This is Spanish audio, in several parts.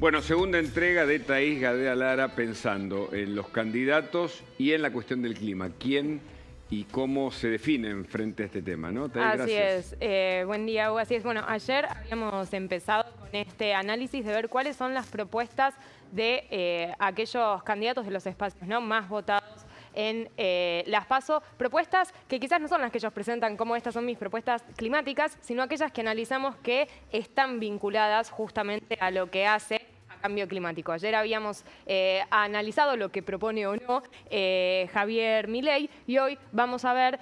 Bueno, segunda entrega de Taís Gadea Lara pensando en los candidatos y en la cuestión del clima. ¿Quién y cómo se definen frente a este tema, ¿no? así es. Eh, buen día, Hugo. Así es. Bueno, ayer habíamos empezado con este análisis de ver cuáles son las propuestas de eh, aquellos candidatos de los espacios ¿no? más votados en eh, las PASO, propuestas que quizás no son las que ellos presentan como estas son mis propuestas climáticas, sino aquellas que analizamos que están vinculadas justamente a lo que hace cambio climático. Ayer habíamos eh, analizado lo que propone o no eh, Javier Milei y hoy vamos a ver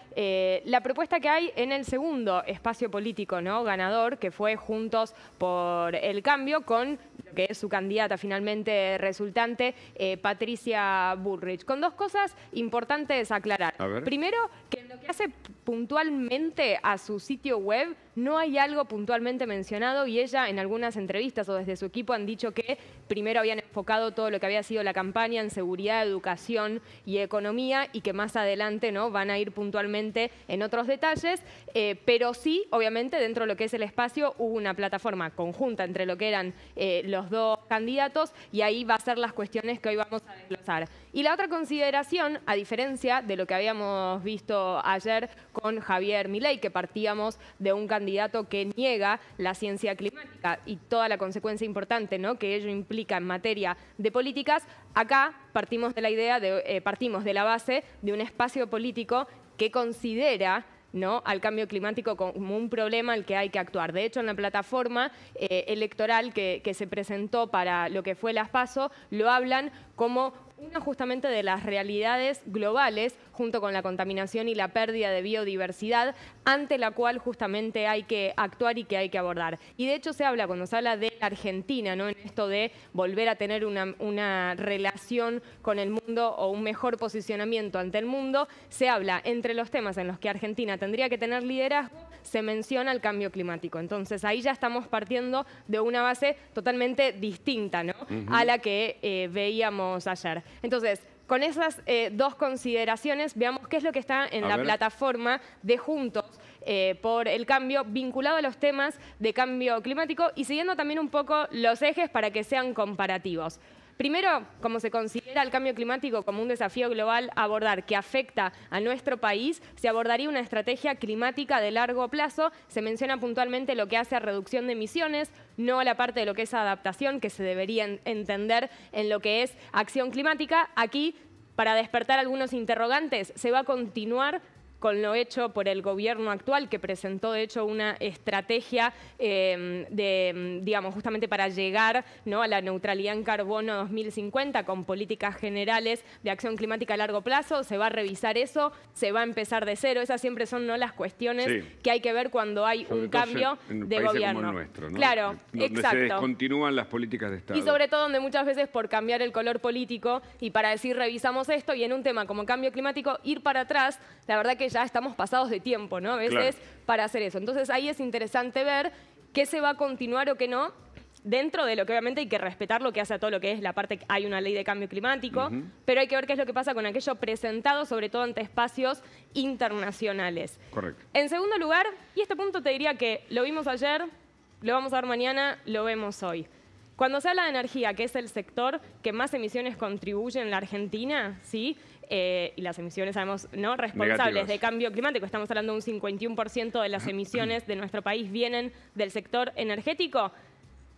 la propuesta que hay en el segundo espacio político ¿no? ganador, que fue Juntos por el Cambio, con que es su candidata finalmente resultante, eh, Patricia Bullrich, con dos cosas importantes aclarar. Primero, que en lo que hace puntualmente a su sitio web no hay algo puntualmente mencionado y ella en algunas entrevistas o desde su equipo han dicho que primero habían enfocado todo lo que había sido la campaña en seguridad, educación y economía y que más adelante ¿no? van a ir puntualmente en otros detalles, eh, pero sí, obviamente, dentro de lo que es el espacio hubo una plataforma conjunta entre lo que eran eh, los dos candidatos y ahí va a ser las cuestiones que hoy vamos a desglosar. Y la otra consideración, a diferencia de lo que habíamos visto ayer con Javier Milei, que partíamos de un candidato candidato que niega la ciencia climática y toda la consecuencia importante ¿no? que ello implica en materia de políticas, acá partimos de la idea, de, eh, partimos de la base de un espacio político que considera ¿no? al cambio climático como un problema al que hay que actuar. De hecho, en la plataforma eh, electoral que, que, se presentó para lo que fue las PASO, lo hablan como una justamente de las realidades globales, junto con la contaminación y la pérdida de biodiversidad, ante la cual justamente hay que actuar y que hay que abordar. Y de hecho se habla, cuando se habla de Argentina, ¿no? en esto de volver a tener una, relación con el mundo o un mejor posicionamiento ante el mundo, se habla entre los temas en los que Argentina tendría que tener liderazgo, se menciona el cambio climático. Entonces ahí ya estamos partiendo de una base totalmente distinta ¿no? a la que eh, veíamos ayer. Entonces, con esas eh, dos consideraciones, veamos qué es lo que está en la plataforma de Juntos eh, por el Cambio, vinculado a los temas de cambio climático y siguiendo también un poco los ejes para que sean comparativos. Primero, como se considera el cambio climático como un desafío global a abordar que afecta a nuestro país, se abordaría una estrategia climática de largo plazo. Se menciona puntualmente lo que hace a reducción de emisiones, no a la parte de lo que es adaptación, que se debería entender en lo que es acción climática. Aquí para despertar algunos interrogantes, ¿se va a continuar con lo hecho por el gobierno actual, que presentó de hecho una estrategia em, de, em, digamos, justamente para llegar ¿no? a la neutralidad en carbono 2050 con políticas generales de acción climática a largo plazo. Se va a revisar eso, se va a empezar de cero. Esas siempre son ¿no? las cuestiones que hay que ver cuando hay un cambio de gobierno. Claro, eh, donde Se continúan las políticas de Estado. Y sobre todo donde muchas veces por cambiar el color político y para decir revisamos esto y en un tema como cambio climático ir para atrás, la verdad que ya estamos pasados de tiempo, ¿no? A veces para hacer eso. Entonces ahí es interesante ver qué se va a continuar o qué no, dentro de lo que obviamente hay que respetar lo que hace a todo lo que es la parte que hay una ley de cambio climático, pero hay que ver qué es lo que pasa con aquello presentado, sobre todo ante espacios internacionales. Correcto. En segundo lugar, y este punto te diría que lo vimos ayer, lo vamos a ver mañana, lo vemos hoy. Cuando se habla de energía, que es el sector que más emisiones contribuye en la Argentina, ¿sí? Eh, y las emisiones, sabemos, ¿no? responsables de cambio climático, estamos hablando de un 51% de las emisiones de nuestro país vienen del sector energético,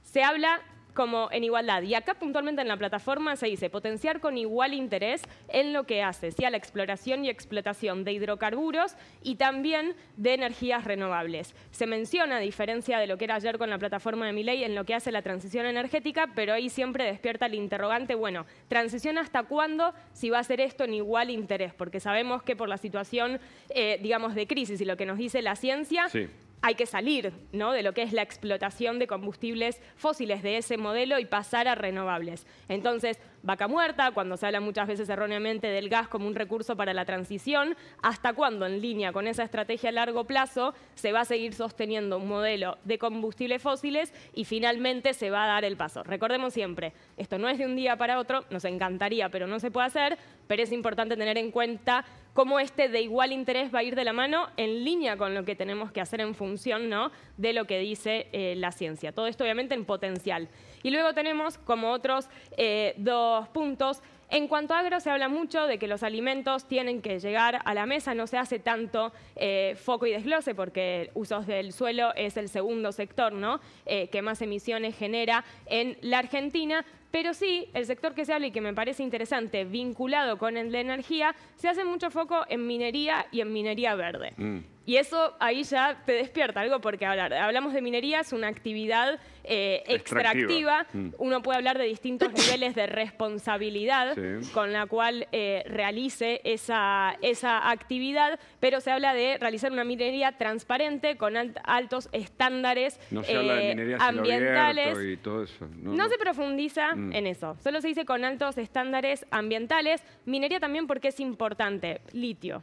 se habla como en igualdad. Y acá puntualmente en la plataforma se dice potenciar con igual interés en lo que hace, sea la exploración y explotación de hidrocarburos y también de energías renovables. Se menciona, a diferencia de lo que era ayer con la plataforma de ley en lo que hace la transición energética, pero ahí siempre despierta el interrogante, bueno, transición hasta cuándo si va a ser esto en igual interés, porque sabemos que por la situación, eh, digamos, de crisis y lo que nos dice la ciencia, hay que salir ¿no? de lo que es la explotación de combustibles fósiles de ese modelo y pasar a renovables. Entonces, vaca muerta, cuando se habla muchas veces erróneamente del gas como un recurso para la transición, hasta cuándo en línea con esa estrategia a largo plazo se va a seguir sosteniendo un modelo de combustibles fósiles y finalmente se va a dar el paso. Recordemos siempre, esto no es de un día para otro, nos encantaría, pero no se puede hacer, pero es importante tener en cuenta cómo este de igual interés va a ir de la mano en línea con lo que tenemos que hacer en función ¿no? de lo que dice eh, la ciencia. Todo esto obviamente en potencial. Y luego tenemos como otros eh, dos puntos. En cuanto a agro, se habla mucho de que los alimentos tienen que llegar a la mesa, no se hace tanto eh, foco y desglose porque usos del suelo es el segundo sector ¿no? Eh, que más emisiones genera en la Argentina, pero sí, el sector que se habla y que me parece interesante, vinculado con la energía, se hace mucho foco en minería y en minería verde. Mm. Y eso ahí ya te despierta algo porque hablar, hablamos de minería, es una actividad eh, extractiva. Mm. Uno puede hablar de distintos niveles de responsabilidad con la cual eh, realice esa, esa actividad, pero se habla de realizar una minería transparente con altos estándares eh, ambientales. No, se profundiza mm. en eso, solo se dice con altos estándares ambientales. Minería también porque es importante, litio.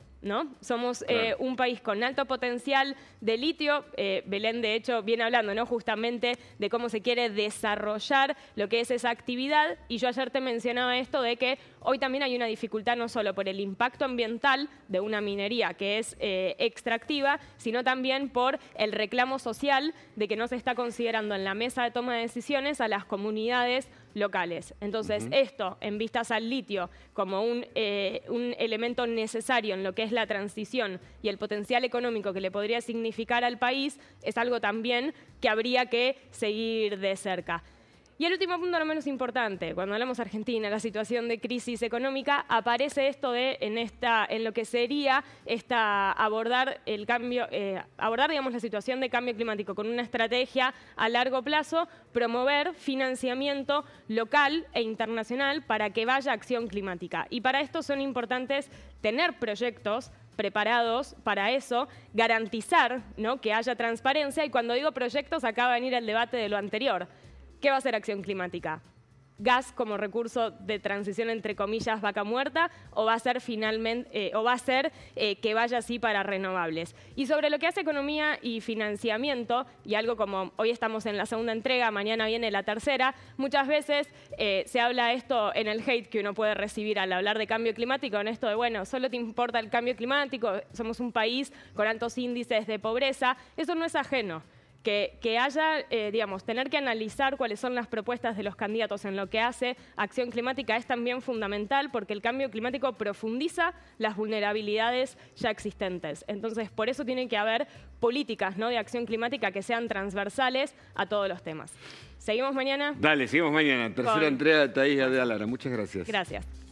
Somos eh, un país con alto potencial de litio. Eh, Belén, de hecho, viene hablando ¿no? justamente de cómo se quiere desarrollar lo que es esa actividad. Y yo ayer te mencionaba esto de que hoy también hay una dificultad no solo por el impacto ambiental de una minería que es eh, extractiva, sino también por el reclamo social de que no se está considerando en la mesa de toma de decisiones a las comunidades locales. Entonces, esto, en vistas al litio como un elemento necesario en lo que es la transición y el potencial económico que le podría significar al país es algo también que habría que seguir de cerca. Y el último punto, no menos importante, cuando hablamos Argentina, la situación de crisis económica, aparece esto de en, esta, en lo que sería esta, abordar, el cambio, eh, abordar digamos, la situación de cambio climático con una estrategia a largo plazo, promover financiamiento local e internacional para que vaya acción climática. Y para esto son importantes tener proyectos preparados para eso, garantizar que haya transparencia y cuando digo proyectos acaba de venir el debate de lo anterior. ¿Qué va a ser Acción Climática? gas como recurso de transición entre comillas vaca muerta o va a ser finalmente eh, o va a ser eh, que vaya así para renovables y sobre lo que hace economía y financiamiento y algo como hoy estamos en la segunda entrega mañana viene la tercera muchas veces eh, se habla esto en el hate que uno puede recibir al hablar de cambio climático en esto de bueno solo te importa el cambio climático somos un país con altos índices de pobreza eso no es ajeno que, haya, eh, digamos, tener que analizar cuáles son las propuestas de los candidatos en lo que hace acción climática es también fundamental porque el cambio climático profundiza las vulnerabilidades ya existentes. Entonces, por eso tiene que haber políticas ¿no? de acción climática que sean transversales a todos los temas. ¿Seguimos mañana? Dale, seguimos mañana. Tercera entrega de Taís de Alara. Muchas gracias. Gracias.